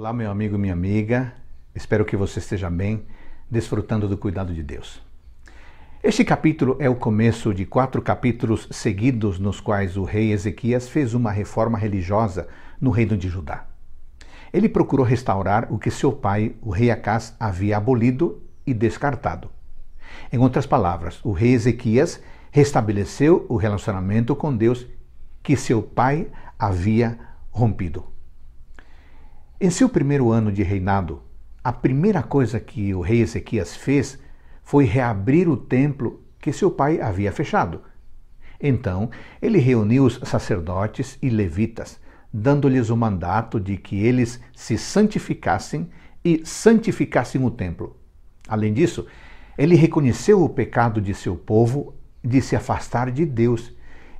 Olá, meu amigo, minha amiga. Espero que você esteja bem, desfrutando do cuidado de Deus. Este capítulo é o começo de quatro capítulos seguidos nos quais o rei Ezequias fez uma reforma religiosa no reino de Judá. Ele procurou restaurar o que seu pai, o rei Acás, havia abolido e descartado. Em outras palavras, o rei Ezequias restabeleceu o relacionamento com Deus que seu pai havia rompido. Em seu primeiro ano de reinado, a primeira coisa que o rei Ezequias fez foi reabrir o templo que seu pai havia fechado. Então, ele reuniu os sacerdotes e levitas, dando-lhes o mandato de que eles se santificassem e santificassem o templo. Além disso, ele reconheceu o pecado de seu povo de se afastar de Deus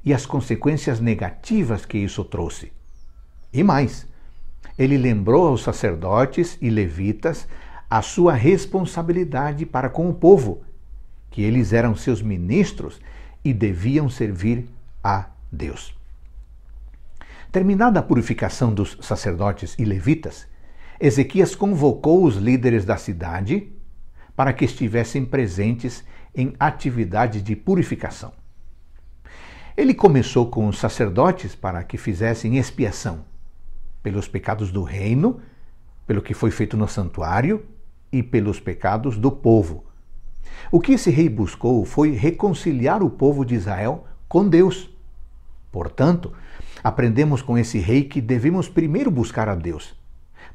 e as consequências negativas que isso trouxe. E mais, ele lembrou aos sacerdotes e levitas a sua responsabilidade para com o povo, que eles eram seus ministros e deviam servir a Deus. Terminada a purificação dos sacerdotes e levitas, Ezequias convocou os líderes da cidade para que estivessem presentes em atividade de purificação. Ele começou com os sacerdotes para que fizessem expiação pelos pecados do reino, pelo que foi feito no santuário e pelos pecados do povo. O que esse rei buscou foi reconciliar o povo de Israel com Deus. Portanto, aprendemos com esse rei que devemos primeiro buscar a Deus,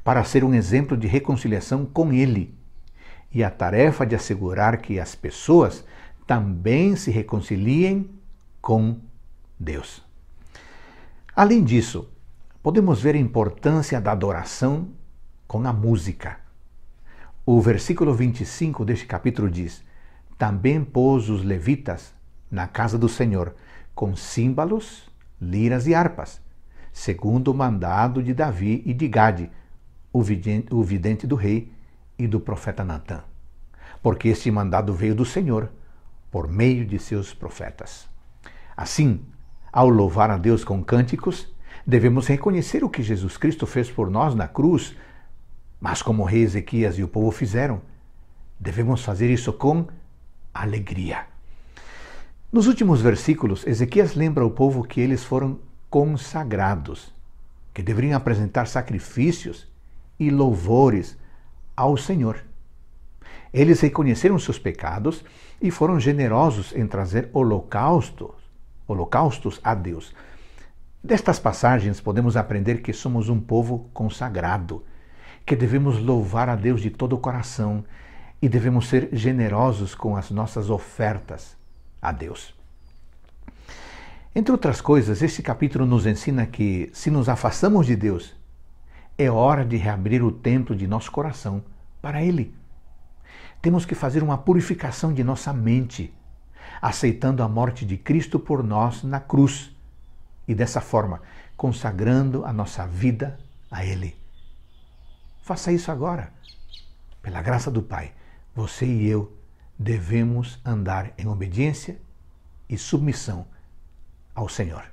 para ser um exemplo de reconciliação com Ele. E a tarefa de assegurar que as pessoas também se reconciliem com Deus. Além disso, podemos ver a importância da adoração com a música. O versículo 25 deste capítulo diz: Também pôs os levitas na casa do Senhor, com símbolos, liras e harpas, segundo o mandado de Davi e de Gade, o vidente, o vidente do rei e do profeta Natã. Porque este mandado veio do Senhor por meio de seus profetas. Assim, ao louvar a Deus com cânticos, Devemos reconhecer o que Jesus Cristo fez por nós na cruz, mas como o rei Ezequias e o povo fizeram, devemos fazer isso com alegria. Nos últimos versículos, Ezequias lembra ao povo que eles foram consagrados, que deveriam apresentar sacrifícios e louvores ao Senhor. Eles reconheceram seus pecados e foram generosos em trazer holocaustos, holocaustos a Deus. Destas passagens podemos aprender que somos um povo consagrado, que devemos louvar a Deus de todo o coração e devemos ser generosos com as nossas ofertas a Deus. Entre outras coisas, este capítulo nos ensina que, se nos afastamos de Deus, é hora de reabrir o templo de nosso coração para Ele. Temos que fazer uma purificação de nossa mente, aceitando a morte de Cristo por nós na cruz e dessa forma consagrando a nossa vida a Ele. Faça isso agora. Pela graça do Pai, você e eu devemos andar em obediência e submissão ao Senhor.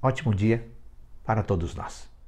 Ótimo dia para todos nós.